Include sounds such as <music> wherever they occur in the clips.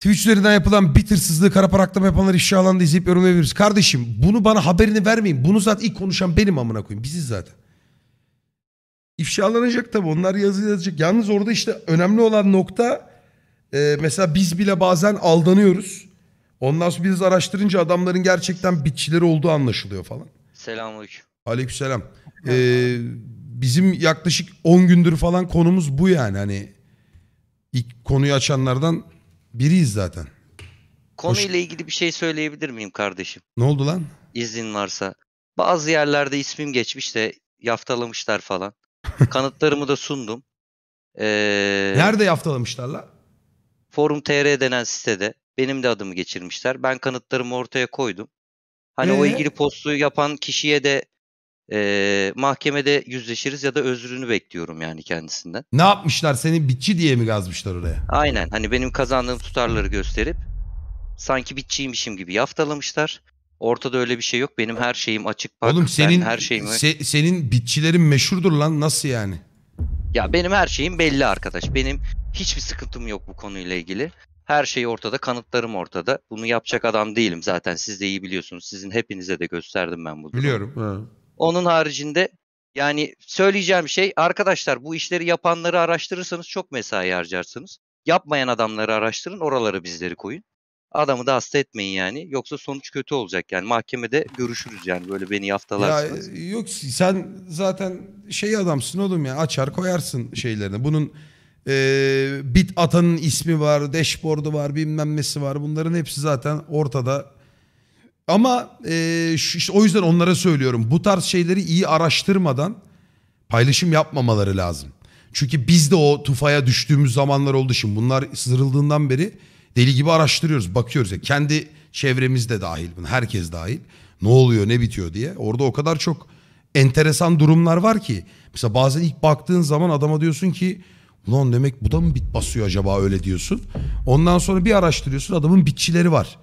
Twitch üzerinden yapılan bit hırsızlığı, kara para aklama yapanlar işe alanda izleyip yorumlayabiliriz. Kardeşim bunu bana haberini vermeyin. Bunu zaten ilk konuşan benim amına koyayım. Biziz zaten. İfşalanacak tabii. Onlar yazı yazacak. Yalnız orada işte önemli olan nokta e, mesela biz bile bazen aldanıyoruz. Ondan sonra biz araştırınca adamların gerçekten bitçileri olduğu anlaşılıyor falan. Selamünaleyküm. Aleykümselam. Ee, bizim yaklaşık 10 gündür falan konumuz bu yani. Hani ilk konuyu açanlardan Biriyiz zaten. Konuyla Hoş... ilgili bir şey söyleyebilir miyim kardeşim? Ne oldu lan? İzin varsa. Bazı yerlerde ismim geçmiş de yaftalamışlar falan. <laughs> Kanıtlarımı da sundum. Ee, Nerede yaftalamışlar lan? Forum TR denen sitede. Benim de adımı geçirmişler. Ben kanıtlarımı ortaya koydum. Hani ee? o ilgili postu yapan kişiye de e, mahkemede yüzleşiriz ya da özrünü bekliyorum yani kendisinden. Ne yapmışlar seni bitçi diye mi gazmışlar oraya? Aynen hani benim kazandığım tutarları gösterip sanki bitçiymişim gibi yaftalamışlar. Ortada öyle bir şey yok. Benim her şeyim açık. Bak, Oğlum senin her şeyimi... se, senin bitçilerin meşhurdur lan nasıl yani? Ya benim her şeyim belli arkadaş. Benim hiçbir sıkıntım yok bu konuyla ilgili. Her şey ortada, kanıtlarım ortada. Bunu yapacak adam değilim zaten. Siz de iyi biliyorsunuz. Sizin hepinize de gösterdim ben bunu. Biliyorum. Ha. Onun haricinde yani söyleyeceğim şey arkadaşlar bu işleri yapanları araştırırsanız çok mesai harcarsınız. Yapmayan adamları araştırın oraları bizleri koyun. Adamı da hasta etmeyin yani. Yoksa sonuç kötü olacak yani. Mahkemede görüşürüz yani böyle beni haftalarsınız. Ya, e, yok sen zaten şey adamsın oğlum ya açar koyarsın şeylerini. Bunun e, bit atanın ismi var, dashboard'u var bilmem nesi var. Bunların hepsi zaten ortada ama e, işte o yüzden onlara söylüyorum. Bu tarz şeyleri iyi araştırmadan paylaşım yapmamaları lazım. Çünkü biz de o tufaya düştüğümüz zamanlar oldu şimdi. Bunlar sızırıldığından beri deli gibi araştırıyoruz, bakıyoruz. Yani kendi çevremizde de dahil, herkes dahil. Ne oluyor, ne bitiyor diye. Orada o kadar çok enteresan durumlar var ki. Mesela bazen ilk baktığın zaman adama diyorsun ki ulan demek bu da mı bit basıyor acaba öyle diyorsun. Ondan sonra bir araştırıyorsun adamın bitçileri var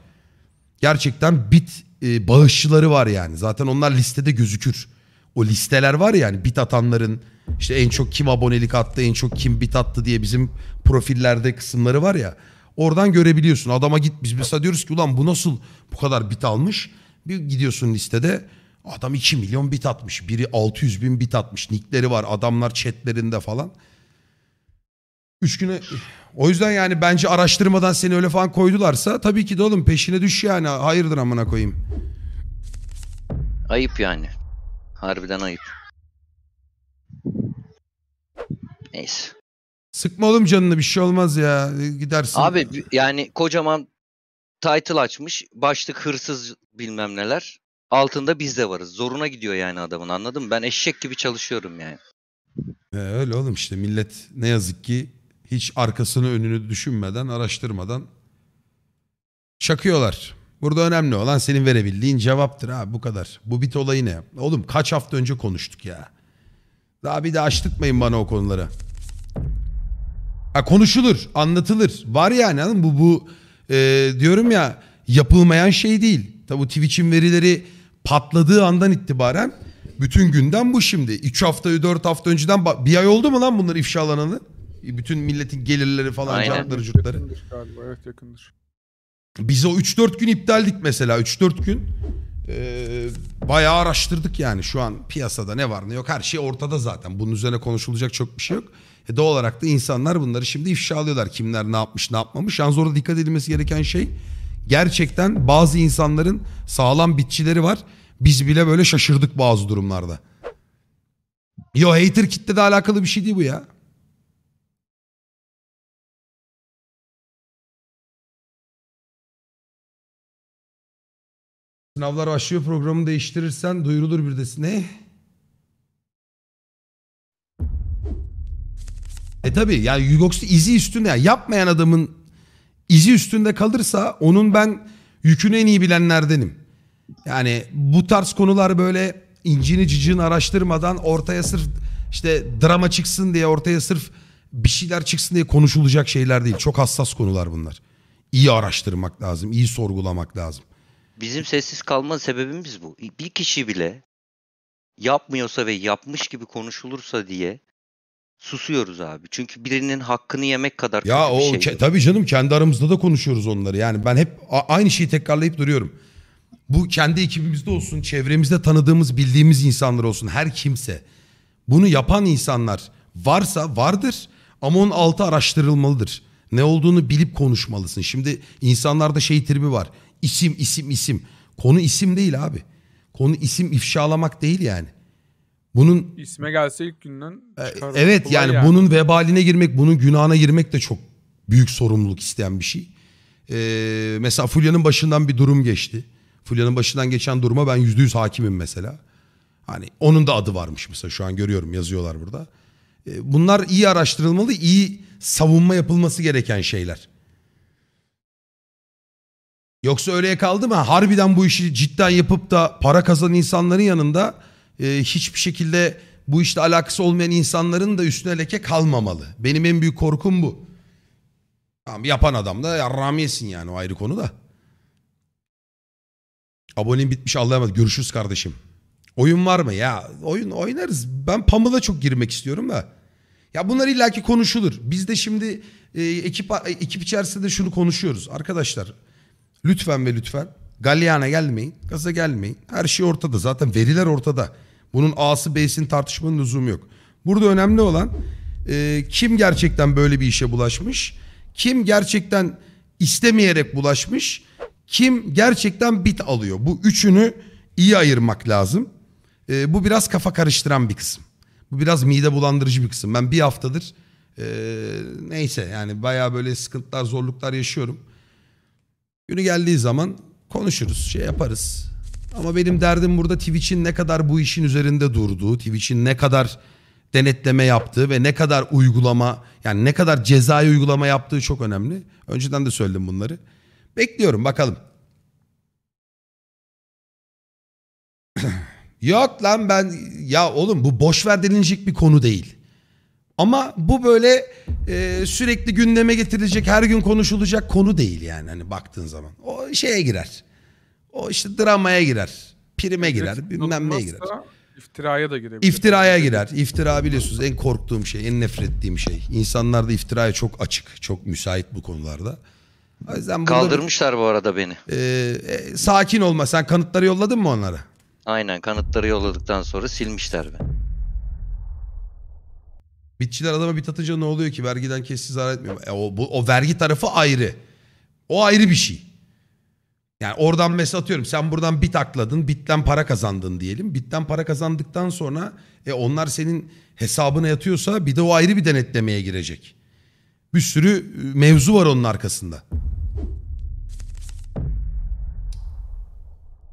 gerçekten bit e, bağışçıları var yani. Zaten onlar listede gözükür. O listeler var ya yani bit atanların işte en çok kim abonelik attı, en çok kim bit attı diye bizim profillerde kısımları var ya. Oradan görebiliyorsun. Adama git biz mesela diyoruz ki ulan bu nasıl bu kadar bit almış? Bir gidiyorsun listede adam 2 milyon bit atmış. Biri 600 bin bit atmış. Nickleri var adamlar chatlerinde falan. Üç güne... O yüzden yani bence araştırmadan seni öyle falan koydularsa tabii ki de oğlum peşine düş yani. Hayırdır amına koyayım. Ayıp yani. Harbiden ayıp. Neyse. Sıkma oğlum canını bir şey olmaz ya. Gidersin. Abi yani kocaman title açmış. Başlık hırsız bilmem neler. Altında biz de varız. Zoruna gidiyor yani adamın anladın mı? Ben eşek gibi çalışıyorum yani. Ee, öyle oğlum işte millet ne yazık ki hiç arkasını önünü düşünmeden, araştırmadan çakıyorlar. Burada önemli olan senin verebildiğin cevaptır ha bu kadar. Bu bit olayı ne? Oğlum kaç hafta önce konuştuk ya. Daha bir de açtırtmayın bana o konuları. Ha, konuşulur, anlatılır. Var yani hanım bu bu e, diyorum ya yapılmayan şey değil. Tabi Twitch'in verileri patladığı andan itibaren bütün günden bu şimdi. 3 hafta 4 hafta önceden bir ay oldu mu lan bunlar ifşalanalı? Bütün milletin gelirleri falan Aynen. canları curtları. evet yakındır. Biz o 3-4 gün iptaldik mesela 3-4 gün. Ee, bayağı araştırdık yani şu an piyasada ne var ne yok her şey ortada zaten. Bunun üzerine konuşulacak çok bir şey yok. E doğal olarak da insanlar bunları şimdi ifşa alıyorlar. Kimler ne yapmış ne yapmamış. Yalnız orada dikkat edilmesi gereken şey gerçekten bazı insanların sağlam bitçileri var. Biz bile böyle şaşırdık bazı durumlarda. Yo hater kitle de alakalı bir şey değil bu ya. Sınavlar başlıyor programı değiştirirsen duyurulur bir de. Ne? E tabi yani Yugox'ta izi üstünde. Yani yapmayan adamın izi üstünde kalırsa onun ben yükünü en iyi bilenlerdenim. Yani bu tarz konular böyle incini cicini araştırmadan ortaya sırf işte drama çıksın diye ortaya sırf bir şeyler çıksın diye konuşulacak şeyler değil. Çok hassas konular bunlar. İyi araştırmak lazım, iyi sorgulamak lazım. Bizim sessiz kalma sebebimiz bu. Bir kişi bile yapmıyorsa ve yapmış gibi konuşulursa diye susuyoruz abi. Çünkü birinin hakkını yemek kadar ya o bir şey. Ke- tabii canım kendi aramızda da konuşuyoruz onları. Yani ben hep aynı şeyi tekrarlayıp duruyorum. Bu kendi ekibimizde olsun, çevremizde tanıdığımız, bildiğimiz insanlar olsun, her kimse. Bunu yapan insanlar varsa vardır ama onun altı araştırılmalıdır. Ne olduğunu bilip konuşmalısın. Şimdi insanlarda şey tribi var. İsim isim isim. Konu isim değil abi. Konu isim ifşalamak değil yani. Bunun isme gelse ilk günden e, çıkarır. Evet yani, yani bunun vebaline girmek, bunun günahına girmek de çok büyük sorumluluk isteyen bir şey. Ee, mesela Fulya'nın başından bir durum geçti. Fulya'nın başından geçen duruma ben yüzde yüz hakimim mesela. Hani onun da adı varmış mesela şu an görüyorum yazıyorlar burada. Ee, bunlar iyi araştırılmalı, iyi savunma yapılması gereken şeyler. Yoksa öyle kaldı mı? Harbiden bu işi cidden yapıp da para kazanan insanların yanında e, hiçbir şekilde bu işle alakası olmayan insanların da üstüne leke kalmamalı. Benim en büyük korkum bu. Tamam, yapan adam da yarrami yesin yani o ayrı konu da. Abonem bitmiş Allah'a Görüşürüz kardeşim. Oyun var mı? Ya oyun oynarız. Ben Pamela çok girmek istiyorum da. Ya bunlar illaki konuşulur. Biz de şimdi e, ekip ekip içerisinde şunu konuşuyoruz. Arkadaşlar Lütfen ve lütfen galyana gelmeyin, gaza gelmeyin. Her şey ortada zaten veriler ortada. Bunun A'sı B'sini tartışmanın lüzumu yok. Burada önemli olan e, kim gerçekten böyle bir işe bulaşmış, kim gerçekten istemeyerek bulaşmış, kim gerçekten bit alıyor. Bu üçünü iyi ayırmak lazım. E, bu biraz kafa karıştıran bir kısım. Bu biraz mide bulandırıcı bir kısım. Ben bir haftadır e, neyse yani baya böyle sıkıntılar, zorluklar yaşıyorum. Günü geldiği zaman konuşuruz, şey yaparız. Ama benim derdim burada Twitch'in ne kadar bu işin üzerinde durduğu, Twitch'in ne kadar denetleme yaptığı ve ne kadar uygulama yani ne kadar cezai uygulama yaptığı çok önemli. Önceden de söyledim bunları. Bekliyorum bakalım. <clears throat> Yok lan ben ya oğlum bu boşver denilecek bir konu değil. Ama bu böyle e, sürekli gündeme getirilecek, her gün konuşulacak konu değil yani hani baktığın zaman. O şeye girer. O işte dramaya girer. Prime girer, bilmem neye girer. İftiraya da girebilir. İftiraya girer. İftira biliyorsunuz en korktuğum şey, en nefret ettiğim şey. İnsanlar da iftiraya çok açık, çok müsait bu konularda. O yüzden Kaldırmışlar bunları, bu arada beni. E, e, sakin olma. Sen kanıtları yolladın mı onlara? Aynen kanıtları yolladıktan sonra silmişler beni. Bitçiler adama bit atınca ne oluyor ki? Vergiden kesti zarar etmiyor. E, o, bu, o vergi tarafı ayrı. O ayrı bir şey. Yani oradan mesela atıyorum sen buradan bit akladın, bitten para kazandın diyelim. Bitten para kazandıktan sonra e, onlar senin hesabına yatıyorsa bir de o ayrı bir denetlemeye girecek. Bir sürü e, mevzu var onun arkasında.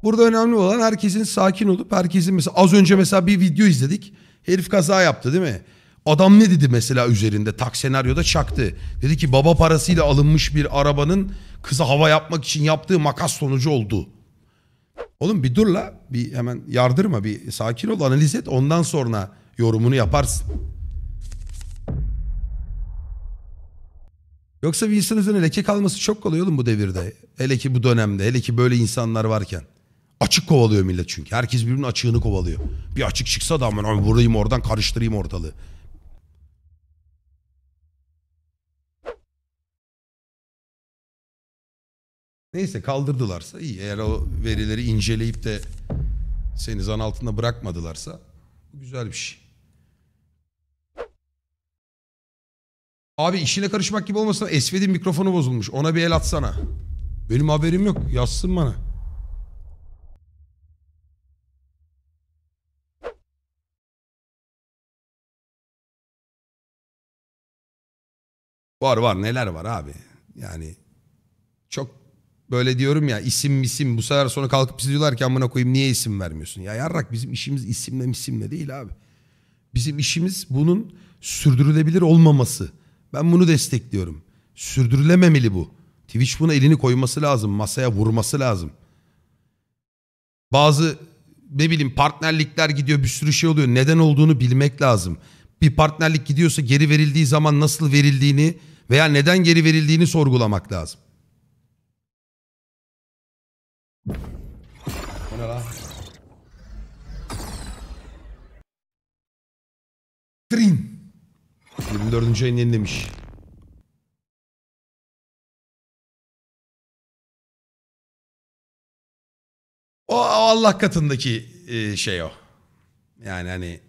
Burada önemli olan herkesin sakin olup herkesin mesela az önce mesela bir video izledik. Herif kaza yaptı değil mi? Adam ne dedi mesela üzerinde tak senaryoda çaktı. Dedi ki baba parasıyla alınmış bir arabanın kıza hava yapmak için yaptığı makas sonucu oldu. Oğlum bir dur la bir hemen yardırma bir sakin ol analiz et ondan sonra yorumunu yaparsın. Yoksa bir insan üzerine leke kalması çok kolay oğlum bu devirde. Hele ki bu dönemde hele ki böyle insanlar varken. Açık kovalıyor millet çünkü. Herkes birbirinin açığını kovalıyor. Bir açık çıksa da aman vurayım oradan karıştırayım ortalığı. Neyse kaldırdılarsa iyi. Eğer o verileri inceleyip de seni zan altında bırakmadılarsa bu güzel bir şey. Abi işine karışmak gibi olmasın. Esved'in mikrofonu bozulmuş. Ona bir el atsana. Benim haberim yok. Yazsın bana. Var var neler var abi. Yani çok Böyle diyorum ya isim isim bu sefer sonra kalkıp siz diyorlar ki amına koyayım niye isim vermiyorsun? Ya yarrak bizim işimiz isimle misimle değil abi. Bizim işimiz bunun sürdürülebilir olmaması. Ben bunu destekliyorum. Sürdürülememeli bu. Twitch buna elini koyması lazım. Masaya vurması lazım. Bazı ne bileyim partnerlikler gidiyor bir sürü şey oluyor. Neden olduğunu bilmek lazım. Bir partnerlik gidiyorsa geri verildiği zaman nasıl verildiğini veya neden geri verildiğini sorgulamak lazım. 24. ayını yenilemiş. O Allah katındaki e, şey o. Yani hani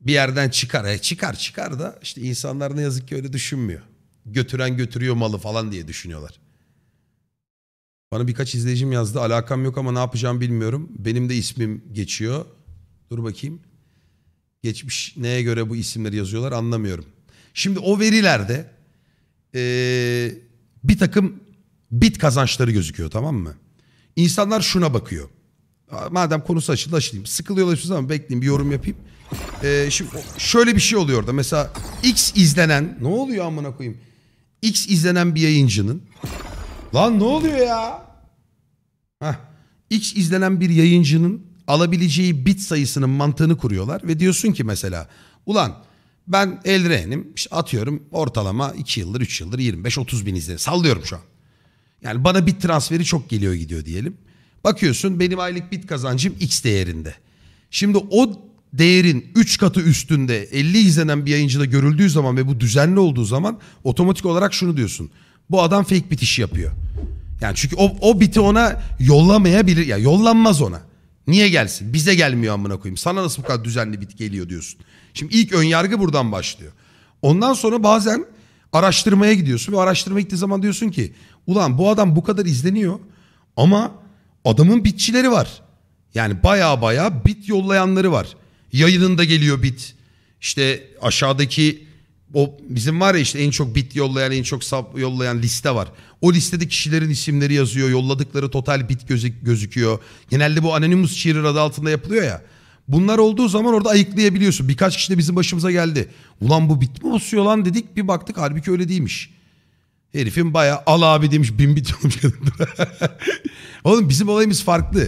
bir yerden çıkar. He, çıkar çıkar da işte insanlar ne yazık ki öyle düşünmüyor. Götüren götürüyor malı falan diye düşünüyorlar. Bana birkaç izleyicim yazdı. Alakam yok ama ne yapacağım bilmiyorum. Benim de ismim geçiyor. Dur bakayım. Geçmiş neye göre bu isimleri yazıyorlar anlamıyorum. Şimdi o verilerde ee, bir takım bit kazançları gözüküyor tamam mı? İnsanlar şuna bakıyor. Madem konusu açıldı açılayım. Sıkılıyorlar şu zaman bekleyin bir yorum yapayım. Ee, şimdi şöyle bir şey oluyor da mesela X izlenen ne oluyor amına koyayım? X izlenen bir yayıncının lan ne oluyor ya? Heh, X izlenen bir yayıncının alabileceği bit sayısının mantığını kuruyorlar ve diyorsun ki mesela ulan ben eldivenim işte atıyorum ortalama 2 yıldır 3 yıldır 25-30 bin izlenim. Sallıyorum şu an. Yani bana bit transferi çok geliyor gidiyor diyelim. Bakıyorsun benim aylık bit kazancım X değerinde. Şimdi o değerin 3 katı üstünde 50 izlenen bir yayıncıda görüldüğü zaman ve bu düzenli olduğu zaman otomatik olarak şunu diyorsun. Bu adam fake bit işi yapıyor. Yani çünkü o, o biti ona yollamayabilir. Ya yani yollanmaz ona. Niye gelsin? Bize gelmiyor amına koyayım. Sana nasıl bu kadar düzenli bit geliyor diyorsun. Şimdi ilk ön yargı buradan başlıyor. Ondan sonra bazen araştırmaya gidiyorsun ve araştırma gittiği zaman diyorsun ki ulan bu adam bu kadar izleniyor ama adamın bitçileri var. Yani baya baya bit yollayanları var. Yayınında geliyor bit. İşte aşağıdaki o bizim var ya işte en çok bit yollayan en çok sap yollayan liste var. O listede kişilerin isimleri yazıyor. Yolladıkları total bit gözük gözüküyor. Genelde bu Anonymous Cheerer adı altında yapılıyor ya. Bunlar olduğu zaman orada ayıklayabiliyorsun. Birkaç kişi de bizim başımıza geldi. Ulan bu bit basıyor lan dedik bir baktık halbuki öyle değilmiş. Herifin baya al abi demiş bin bit olmuş. <laughs> Oğlum bizim olayımız farklı.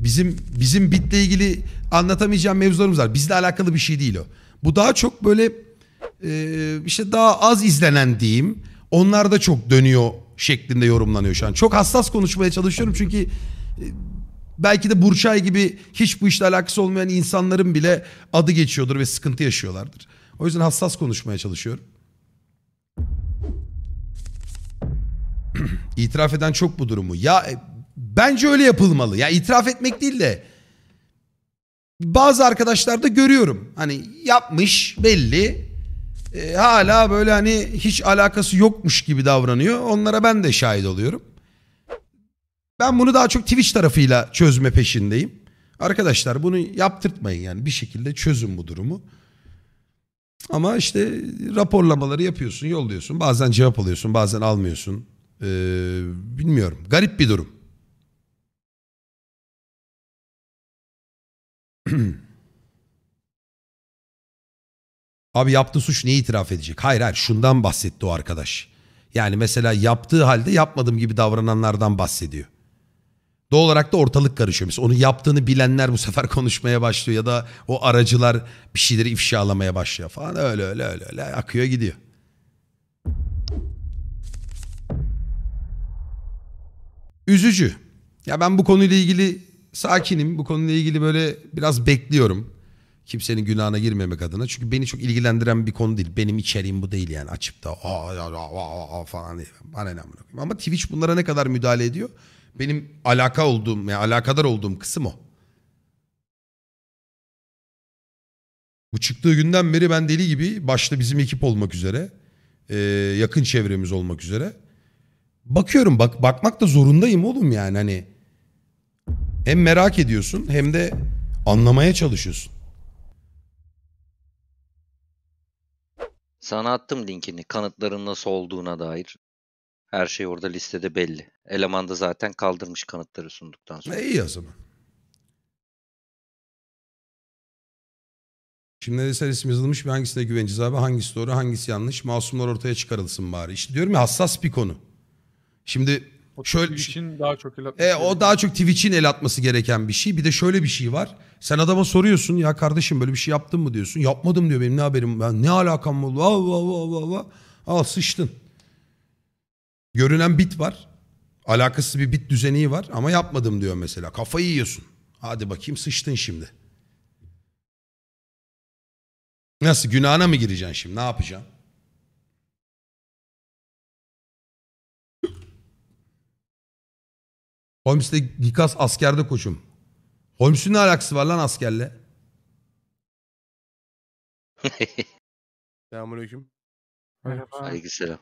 Bizim bizim bitle ilgili anlatamayacağım mevzularımız var. Bizle alakalı bir şey değil o. Bu daha çok böyle e, işte daha az izlenen diyeyim. Onlar da çok dönüyor şeklinde yorumlanıyor şu an. Çok hassas konuşmaya çalışıyorum çünkü e, belki de Burçay gibi hiç bu işle alakası olmayan insanların bile adı geçiyordur ve sıkıntı yaşıyorlardır. O yüzden hassas konuşmaya çalışıyorum. <clears throat> İtiraf eden çok bu durumu. Ya e, bence öyle yapılmalı. Ya itiraf etmek değil de bazı arkadaşlarda görüyorum. Hani yapmış belli. E, hala böyle hani hiç alakası yokmuş gibi davranıyor. Onlara ben de şahit oluyorum. Ben bunu daha çok Twitch tarafıyla çözme peşindeyim. Arkadaşlar bunu yaptırtmayın yani bir şekilde çözün bu durumu. Ama işte raporlamaları yapıyorsun, yolluyorsun. Bazen cevap alıyorsun, bazen almıyorsun. Ee, bilmiyorum. Garip bir durum. <clears throat> Abi yaptığı suç neyi itiraf edecek? Hayır hayır şundan bahsetti o arkadaş. Yani mesela yaptığı halde yapmadım gibi davrananlardan bahsediyor. Doğal olarak da ortalık karışıyor. Mesela onu yaptığını bilenler bu sefer <laughs> konuşmaya başlıyor ya da o aracılar bir şeyleri ifşalamaya başlıyor falan öyle öyle öyle, öyle akıyor gidiyor. Üzücü. Ya ben bu konuyla ilgili sakinim. Bu konuyla ilgili böyle biraz bekliyorum. Kimsenin günahına girmemek adına. Çünkü beni çok ilgilendiren bir konu değil. Benim içeriğim bu değil yani açıp da aa, aa, aa, aa falan diye. Bana ne Ama Twitch bunlara ne kadar müdahale ediyor? Benim alaka olduğum, yani alakadar olduğum kısım o. Bu çıktığı günden beri ben deli gibi başta bizim ekip olmak üzere e, yakın çevremiz olmak üzere bakıyorum bak bakmak da zorundayım oğlum yani hani hem merak ediyorsun hem de anlamaya çalışıyorsun. Sana attım linkini kanıtların nasıl olduğuna dair. Her şey orada listede belli. Eleman da zaten kaldırmış kanıtları sunduktan sonra. İyi e, iyi o zaman. Şimdi eser isim yazılmış ve hangisine güveneceğiz abi? Hangisi doğru, hangisi yanlış? Masumlar ortaya çıkarılsın bari. İşte diyorum ya hassas bir konu. Şimdi o şöyle Twitch'in şey- daha çok el atması. E, o daha çok Twitch'in el atması gereken bir şey. Bir de şöyle bir şey var. Sen adama soruyorsun ya kardeşim böyle bir şey yaptın mı diyorsun. Yapmadım diyor benim ne haberim ben ne alakam oldu. Al, al, al, al, al. al sıçtın. Görünen bit var. alakası bir bit düzeni var ama yapmadım diyor mesela. Kafayı yiyorsun. Hadi bakayım sıçtın şimdi. Nasıl günahına mı gireceksin şimdi ne yapacağım? Holmes'te Gikas askerde koçum. Holmes'ün ne alakası var lan askerle? <laughs> Selamünaleyküm. Aleykümselam.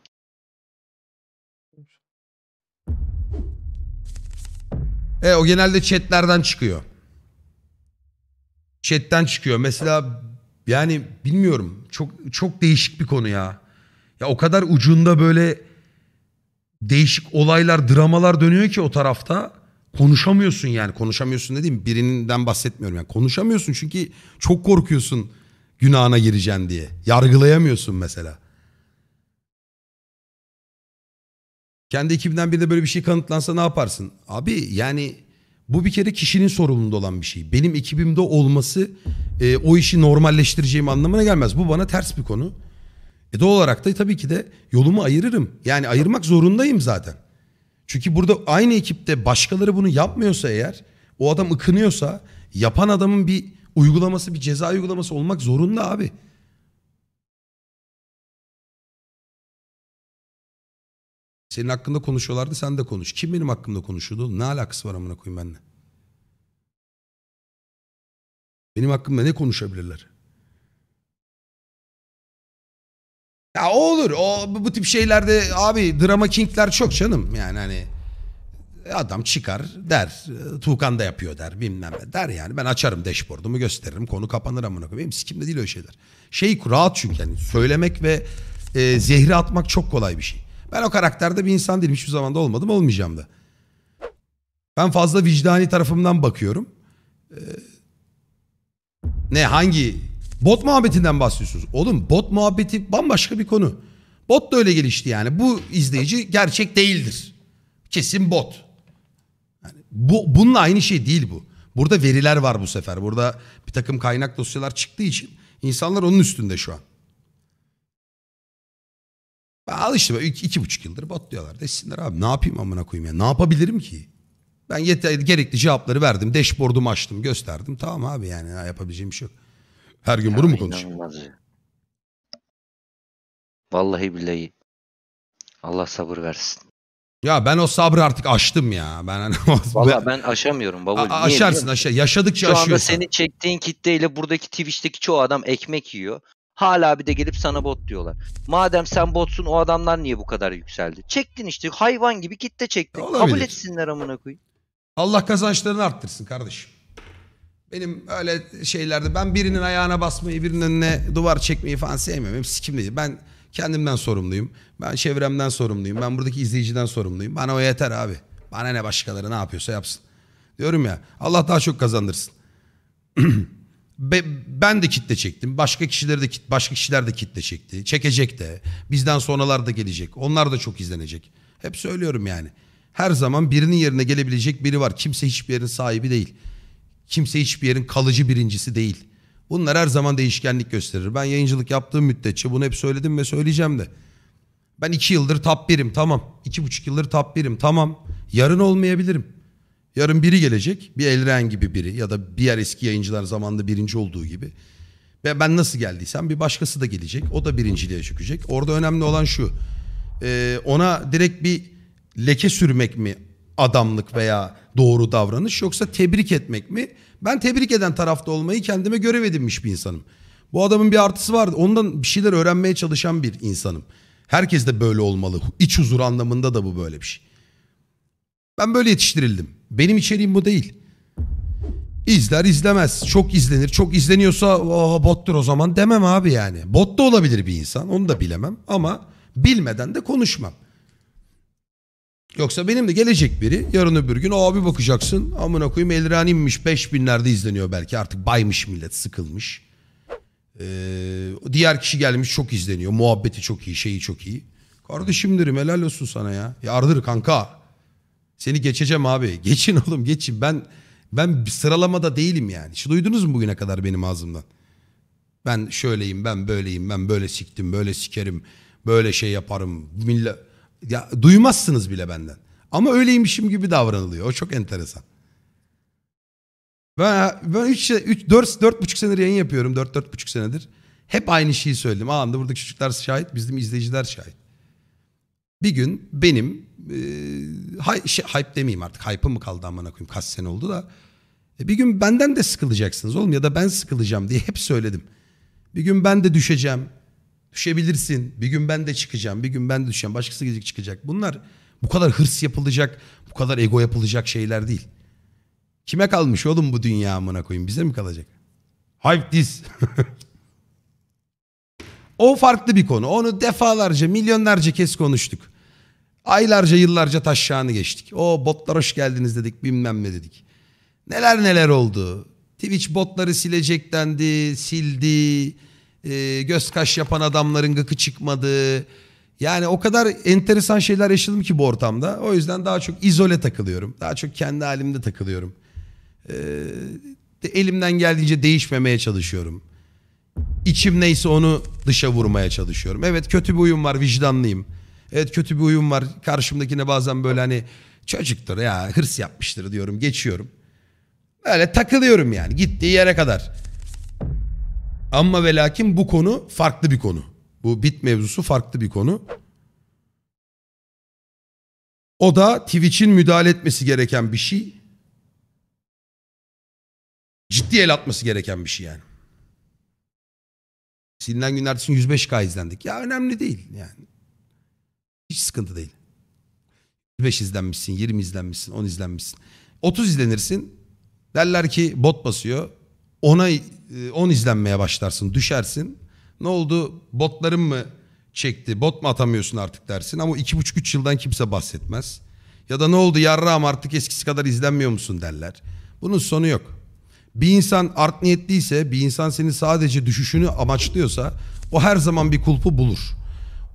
E, o genelde chatlerden çıkıyor. Chat'ten çıkıyor. Mesela yani bilmiyorum. Çok çok değişik bir konu ya. Ya o kadar ucunda böyle değişik olaylar, dramalar dönüyor ki o tarafta. Konuşamıyorsun yani. Konuşamıyorsun dediğim birinden bahsetmiyorum yani. Konuşamıyorsun çünkü çok korkuyorsun günahına gireceğin diye. Yargılayamıyorsun mesela. Kendi ekibinden birine böyle bir şey kanıtlansa ne yaparsın? Abi yani bu bir kere kişinin sorumluluğunda olan bir şey. Benim ekibimde olması e, o işi normalleştireceğim anlamına gelmez. Bu bana ters bir konu. E doğal olarak da tabii ki de yolumu ayırırım. Yani ayırmak zorundayım zaten. Çünkü burada aynı ekipte başkaları bunu yapmıyorsa eğer o adam ıkınıyorsa yapan adamın bir uygulaması bir ceza uygulaması olmak zorunda abi. Senin hakkında konuşuyorlardı sen de konuş. Kim benim hakkımda konuşuyordu? Ne alakası var amına koyayım benimle? Benim hakkımda ne konuşabilirler? Ya o olur. O bu tip şeylerde abi drama kingler çok canım. Yani hani adam çıkar der. Tuğkan da yapıyor der. Bilmem ne der yani. Ben açarım dashboardumu gösteririm. Konu kapanır amına koyayım. Benim sikimde değil öyle şeyler. Şey rahat çünkü yani söylemek ve e, zehri atmak çok kolay bir şey. Ben o karakterde bir insan değilim. Hiçbir zaman da olmadım olmayacağım da. Ben fazla vicdani tarafımdan bakıyorum. Ee, ne hangi bot muhabbetinden bahsediyorsunuz? Oğlum bot muhabbeti bambaşka bir konu. Bot da öyle gelişti yani. Bu izleyici gerçek değildir. Kesin bot. Yani bu bununla aynı şey değil bu. Burada veriler var bu sefer. Burada bir takım kaynak dosyalar çıktığı için insanlar onun üstünde şu an. Al işte böyle iki, iki buçuk yıldır batlıyorlar, Desinler abi ne yapayım amına koyayım ya ne yapabilirim ki? Ben yeterli gerekli cevapları verdim. Dashboard'umu açtım gösterdim. Tamam abi yani ya yapabileceğim bir şey yok. Her gün ya bunu mu konuşuyor? Vallahi billahi. Allah sabır versin. Ya ben o sabrı artık aştım ya. Ben hani Valla ben aşamıyorum baba. A- aşarsın aşa. Yaşadıkça Şu aşıyorsun. Şu anda senin çektiğin kitleyle buradaki Twitch'teki çoğu adam ekmek yiyor. Hala bir de gelip sana bot diyorlar. Madem sen botsun o adamlar niye bu kadar yükseldi? Çektin işte hayvan gibi kitle çektin. Olabilir. Kabul etsinler amına koyayım. Allah kazançlarını arttırsın kardeşim. Benim öyle şeylerde ben birinin ayağına basmayı, birinin önüne duvar çekmeyi falan sevmiyorum. Hep sikim değil. Ben kendimden sorumluyum. Ben çevremden sorumluyum. Ben buradaki izleyiciden sorumluyum. Bana o yeter abi. Bana ne başkaları ne yapıyorsa yapsın. Diyorum ya Allah daha çok kazandırsın. <clears throat> Be, ben de kitle çektim. Başka kişileri de başka kişiler de kitle çekti. Çekecek de. Bizden sonralar da gelecek. Onlar da çok izlenecek. Hep söylüyorum yani. Her zaman birinin yerine gelebilecek biri var. Kimse hiçbir yerin sahibi değil. Kimse hiçbir yerin kalıcı birincisi değil. Bunlar her zaman değişkenlik gösterir. Ben yayıncılık yaptığım müddetçe bunu hep söyledim ve söyleyeceğim de. Ben iki yıldır top birim tamam. İki buçuk yıldır top birim tamam. Yarın olmayabilirim. Yarın biri gelecek. Bir Elren gibi biri ya da diğer eski yayıncılar zamanında birinci olduğu gibi. Ve ben nasıl geldiysem bir başkası da gelecek. O da birinciliğe çökecek. Orada önemli olan şu. E, ona direkt bir leke sürmek mi adamlık veya doğru davranış yoksa tebrik etmek mi? Ben tebrik eden tarafta olmayı kendime görev edinmiş bir insanım. Bu adamın bir artısı vardı. Ondan bir şeyler öğrenmeye çalışan bir insanım. Herkes de böyle olmalı. İç huzur anlamında da bu böyle bir şey. Ben böyle yetiştirildim. Benim içeriğim bu değil. İzler izlemez. Çok izlenir. Çok izleniyorsa oh, bottur o zaman demem abi yani. Bot da olabilir bir insan. Onu da bilemem ama bilmeden de konuşmam. Yoksa benim de gelecek biri yarın öbür gün o abi bakacaksın amına koyayım Elran inmiş 5000'lerde izleniyor belki artık baymış millet sıkılmış. Ee, diğer kişi gelmiş çok izleniyor muhabbeti çok iyi şeyi çok iyi. Kardeşim derim helal olsun sana ya yardır kanka seni geçeceğim abi. <laughs> Geçin oğlum geçin. Ben ben sıralamada değilim yani. Şu duydunuz mu bugüne kadar benim ağzımdan? Ben şöyleyim, ben böyleyim, ben böyle siktim, böyle sikerim, böyle şey yaparım. Milla... Ya duymazsınız bile benden. Ama öyleymişim gibi davranılıyor. O çok enteresan. Ben, ben 3, 3, 4, 4 buçuk senedir yayın yapıyorum. 4, 4 buçuk senedir. Hep aynı şeyi söyledim. Anında buradaki çocuklar şahit, bizim izleyiciler şahit. Bir gün benim e, hype demeyeyim artık. Hype'ı mı kaldı amına koyayım kaç sene oldu da. E, bir gün benden de sıkılacaksınız oğlum ya da ben sıkılacağım diye hep söyledim. Bir gün ben de düşeceğim. Düşebilirsin. Bir gün ben de çıkacağım. Bir gün ben de düşeceğim. Başkası gelecek çıkacak. Bunlar bu kadar hırs yapılacak, bu kadar ego yapılacak şeyler değil. Kime kalmış oğlum bu dünya amına koyayım? Bize mi kalacak? Hype this. <laughs> o farklı bir konu. Onu defalarca, milyonlarca kez konuştuk. Aylarca yıllarca taşşağını geçtik. O botlar hoş geldiniz dedik bilmem ne dedik. Neler neler oldu. Twitch botları silecek dendi, sildi. E, göz kaş yapan adamların gıkı çıkmadı. Yani o kadar enteresan şeyler yaşadım ki bu ortamda. O yüzden daha çok izole takılıyorum. Daha çok kendi halimde takılıyorum. E, elimden geldiğince değişmemeye çalışıyorum. İçim neyse onu dışa vurmaya çalışıyorum. Evet kötü bir uyum var vicdanlıyım. Evet kötü bir uyum var. Karşımdakine bazen böyle hani çocuktur ya hırs yapmıştır diyorum geçiyorum. Böyle takılıyorum yani gittiği yere kadar. Ama ve lakin bu konu farklı bir konu. Bu bit mevzusu farklı bir konu. O da Twitch'in müdahale etmesi gereken bir şey. Ciddi el atması gereken bir şey yani. Silinen gün ertesi 105K izlendik. Ya önemli değil yani. Hiç sıkıntı değil. 5 izlenmişsin, 20 izlenmişsin, 10 izlenmişsin. 30 izlenirsin. Derler ki bot basıyor. Ona 10 e, izlenmeye başlarsın, düşersin. Ne oldu? Botların mı çekti? Bot mu atamıyorsun artık dersin ama 2,5-3 yıldan kimse bahsetmez. Ya da ne oldu yarram artık eskisi kadar izlenmiyor musun derler. Bunun sonu yok. Bir insan art niyetliyse, bir insan senin sadece düşüşünü amaçlıyorsa o her zaman bir kulpu bulur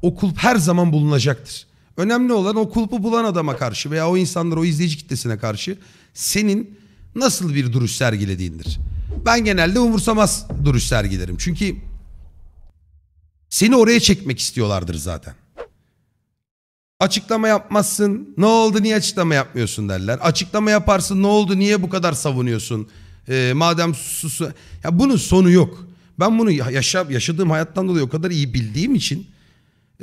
o kulp her zaman bulunacaktır. Önemli olan o kulpu bulan adama karşı veya o insanlar, o izleyici kitlesine karşı senin nasıl bir duruş sergilediğindir. Ben genelde umursamaz duruş sergilerim. Çünkü seni oraya çekmek istiyorlardır zaten. Açıklama yapmazsın. Ne oldu niye açıklama yapmıyorsun derler. Açıklama yaparsın. Ne oldu niye bu kadar savunuyorsun? E, madem susu. Ya bunun sonu yok. Ben bunu yaşa, yaşadığım hayattan dolayı o kadar iyi bildiğim için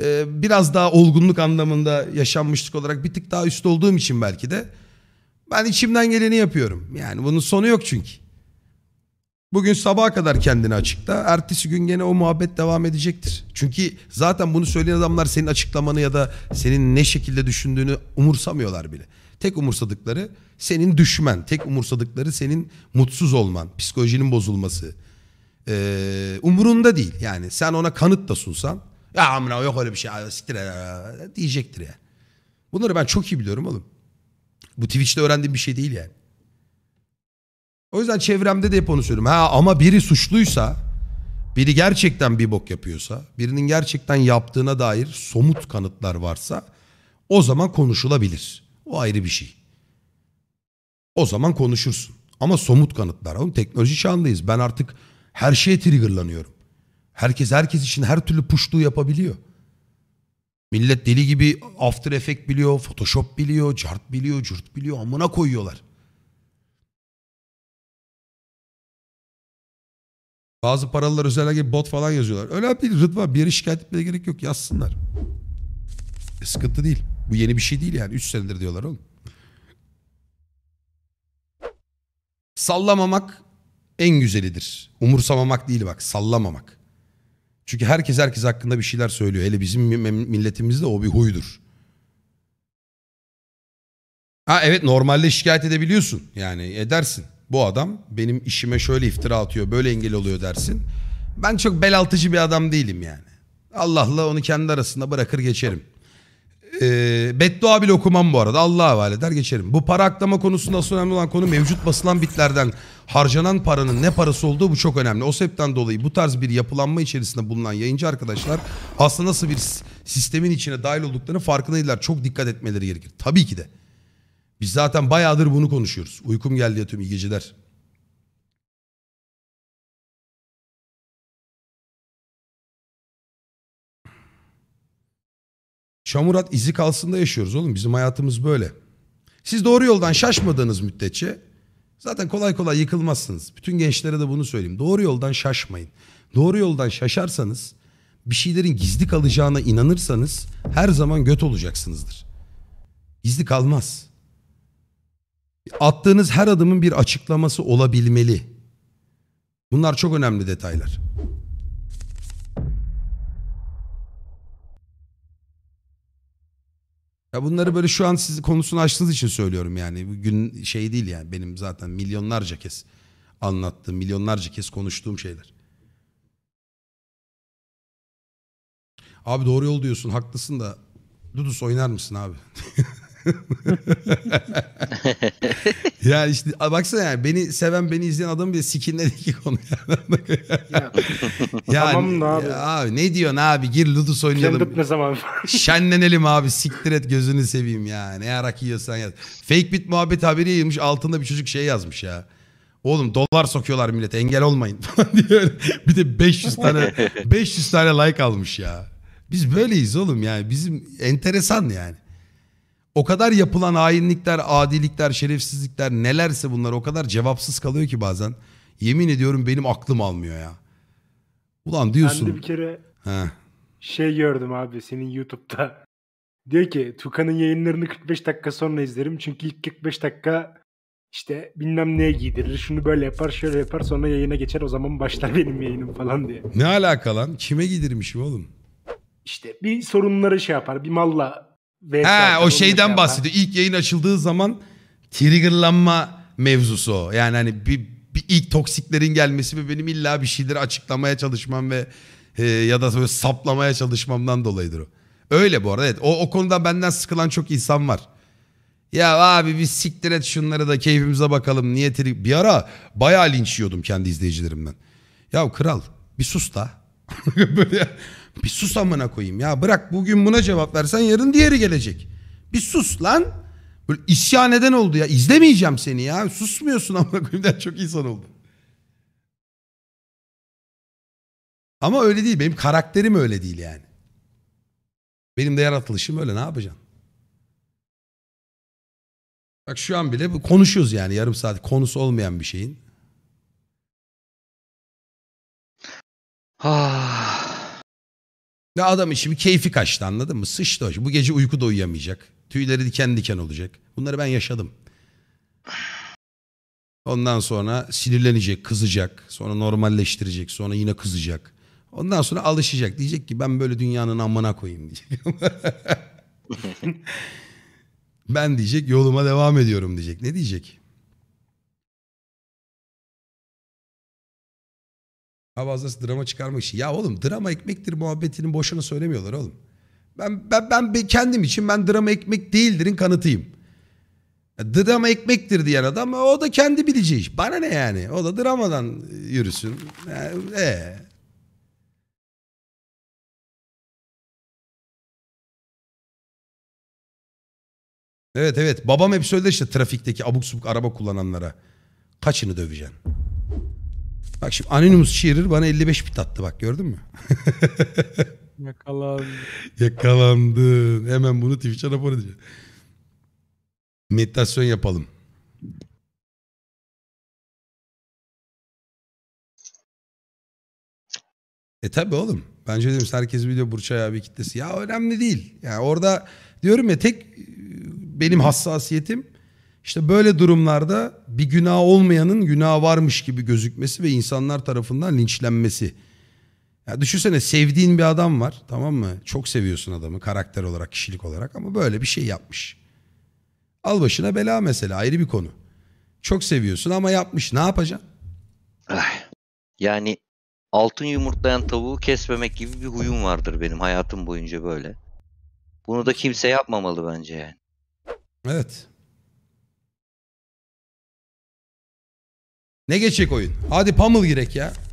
ee, biraz daha olgunluk anlamında yaşanmışlık olarak bir tık daha üst olduğum için belki de ben içimden geleni yapıyorum. Yani bunun sonu yok çünkü. Bugün sabaha kadar kendini açıkla. Ertesi gün gene o muhabbet devam edecektir. Çünkü zaten bunu söyleyen adamlar senin açıklamanı ya da senin ne şekilde düşündüğünü umursamıyorlar bile. Tek umursadıkları senin düşmen. Tek umursadıkları senin mutsuz olman. Psikolojinin bozulması. Ee, umurunda değil. Yani sen ona kanıt da sunsan ya amına yok öyle bir şey. Siktir ya. Diyecektir yani. Bunları ben çok iyi biliyorum oğlum. Bu Twitch'te öğrendiğim bir şey değil yani. O yüzden çevremde de hep onu söylüyorum. Ha ama biri suçluysa, biri gerçekten bir bok yapıyorsa, birinin gerçekten yaptığına dair somut kanıtlar varsa o zaman konuşulabilir. O ayrı bir şey. O zaman konuşursun. Ama somut kanıtlar. Oğlum teknoloji çağındayız. Ben artık her şeye triggerlanıyorum. Herkes herkes için her türlü puşluğu yapabiliyor. Millet deli gibi After Effect biliyor, Photoshop biliyor, cart biliyor, cırt biliyor. Amına koyuyorlar. Bazı paralılar özellikle bot falan yazıyorlar. Öyle bir Rıdva bir yere şikayet etmeye gerek yok. Yazsınlar. E, sıkıntı değil. Bu yeni bir şey değil yani. 3 senedir diyorlar oğlum. Sallamamak en güzelidir. Umursamamak değil bak. Sallamamak. Çünkü herkes herkes hakkında bir şeyler söylüyor. Hele bizim milletimizde o bir huydur. Ha evet normalde şikayet edebiliyorsun. Yani edersin. Bu adam benim işime şöyle iftira atıyor, böyle engel oluyor dersin. Ben çok belaltıcı bir adam değilim yani. Allah'la onu kendi arasında bırakır geçerim. Ee, beddua bile okumam bu arada. Allah'a havale eder geçerim. Bu para aklama konusunda asıl önemli olan konu mevcut basılan bitlerden harcanan paranın ne parası olduğu bu çok önemli. O sebepten dolayı bu tarz bir yapılanma içerisinde bulunan yayıncı arkadaşlar aslında nasıl bir sistemin içine dahil olduklarını farkındaydılar. Çok dikkat etmeleri gerekir. Tabii ki de. Biz zaten bayağıdır bunu konuşuyoruz. Uykum geldi ya tüm iyi geceler. Çamurat izi kalsın da yaşıyoruz oğlum. Bizim hayatımız böyle. Siz doğru yoldan şaşmadığınız müddetçe zaten kolay kolay yıkılmazsınız. Bütün gençlere de bunu söyleyeyim. Doğru yoldan şaşmayın. Doğru yoldan şaşarsanız bir şeylerin gizli kalacağına inanırsanız her zaman göt olacaksınızdır. Gizli kalmaz. Attığınız her adımın bir açıklaması olabilmeli. Bunlar çok önemli detaylar. Ya bunları böyle şu an siz konusunu açtığınız için söylüyorum yani. Bugün şey değil yani benim zaten milyonlarca kez anlattığım, milyonlarca kez konuştuğum şeyler. Abi doğru yol diyorsun haklısın da Dudus oynar mısın abi? <laughs> <laughs> yani işte baksana yani beni seven beni izleyen adamı bile sikinledi ki konu yani. ya, <laughs> yani, tamam da abi. Ya, abi ne diyorsun abi gir Ludus oynayalım. ne zaman? <laughs> Şenlenelim abi siktir et gözünü seveyim ya. Ne ara yiyorsan yaz. Fake bit muhabbet haberi yayılmış altında bir çocuk şey yazmış ya. Oğlum dolar sokuyorlar millet engel olmayın falan diyor. bir de 500 tane 500 tane like almış ya. Biz böyleyiz oğlum yani bizim enteresan yani. O kadar yapılan hainlikler, adilikler, şerefsizlikler nelerse bunlar o kadar cevapsız kalıyor ki bazen. Yemin ediyorum benim aklım almıyor ya. Ulan diyorsun. Ben de bir kere Heh. şey gördüm abi senin YouTube'da. <laughs> Diyor ki Tukan'ın yayınlarını 45 dakika sonra izlerim. Çünkü ilk 45 dakika işte bilmem neye giydirir. Şunu böyle yapar şöyle yapar sonra yayına geçer o zaman başlar benim yayınım falan diye. Ne alaka lan? Kime giydirmişim oğlum? İşte bir sorunları şey yapar. Bir malla Ha o şeyden bahsediyor. İlk yayın açıldığı zaman triggerlanma mevzusu o. Yani hani bir, bir ilk toksiklerin gelmesi ve benim illa bir şeyleri açıklamaya çalışmam ve e, ya da böyle saplamaya çalışmamdan dolayıdır o. Öyle bu arada evet. O, o konuda benden sıkılan çok insan var. Ya abi biz siktir et şunları da keyfimize bakalım. Niye tri... Bir ara bayağı linç yiyordum kendi izleyicilerimden. Ya kral bir sus da. <laughs> böyle bir sus amına koyayım ya bırak bugün buna cevap versen yarın diğeri gelecek. Bir sus lan. Böyle isyan eden oldu ya izlemeyeceğim seni ya susmuyorsun amına koyayım der çok insan oldu. Ama öyle değil benim karakterim öyle değil yani. Benim de yaratılışım öyle ne yapacaksın? Bak şu an bile konuşuyoruz yani yarım saat konusu olmayan bir şeyin. Ah. Ve adamın şimdi keyfi kaçtı anladın mı? Sıçtı o. Bu gece uyku da uyuyamayacak. Tüyleri diken diken olacak. Bunları ben yaşadım. Ondan sonra sinirlenecek, kızacak. Sonra normalleştirecek. Sonra yine kızacak. Ondan sonra alışacak. Diyecek ki ben böyle dünyanın amına koyayım <laughs> diyecek. <laughs> ben diyecek yoluma devam ediyorum diyecek. Ne diyecek? Hava fazlası drama çıkarmak için. Ya oğlum drama ekmektir muhabbetinin boşuna söylemiyorlar oğlum. Ben, ben, ben kendim için ben drama ekmek değildirin kanıtıyım. Drama ekmektir diyen adam o da kendi bileceği iş. Bana ne yani? O da dramadan yürüsün. Eee. E. Evet evet babam hep söyler işte trafikteki abuk subuk araba kullananlara. Kaçını döveceksin? Bak şimdi Anonymous Shearer bana 55 bit attı bak gördün mü? <laughs> Yakalandı. Yakalandı. Hemen bunu Twitch'e rapor edeceğim. Meditasyon yapalım. E tabi oğlum. Bence şey dedim herkes biliyor Burçay abi kitlesi. Ya önemli değil. Yani orada diyorum ya tek e, benim hassasiyetim işte böyle durumlarda bir günah olmayanın günah varmış gibi gözükmesi ve insanlar tarafından linçlenmesi. Ya düşünsene sevdiğin bir adam var tamam mı? Çok seviyorsun adamı karakter olarak, kişilik olarak ama böyle bir şey yapmış. Al başına bela mesela ayrı bir konu. Çok seviyorsun ama yapmış. Ne yapacaksın? Ah, yani altın yumurtlayan tavuğu kesmemek gibi bir huyum vardır benim hayatım boyunca böyle. Bunu da kimse yapmamalı bence yani. Evet. Ne geçecek oyun? Hadi pummel girek ya.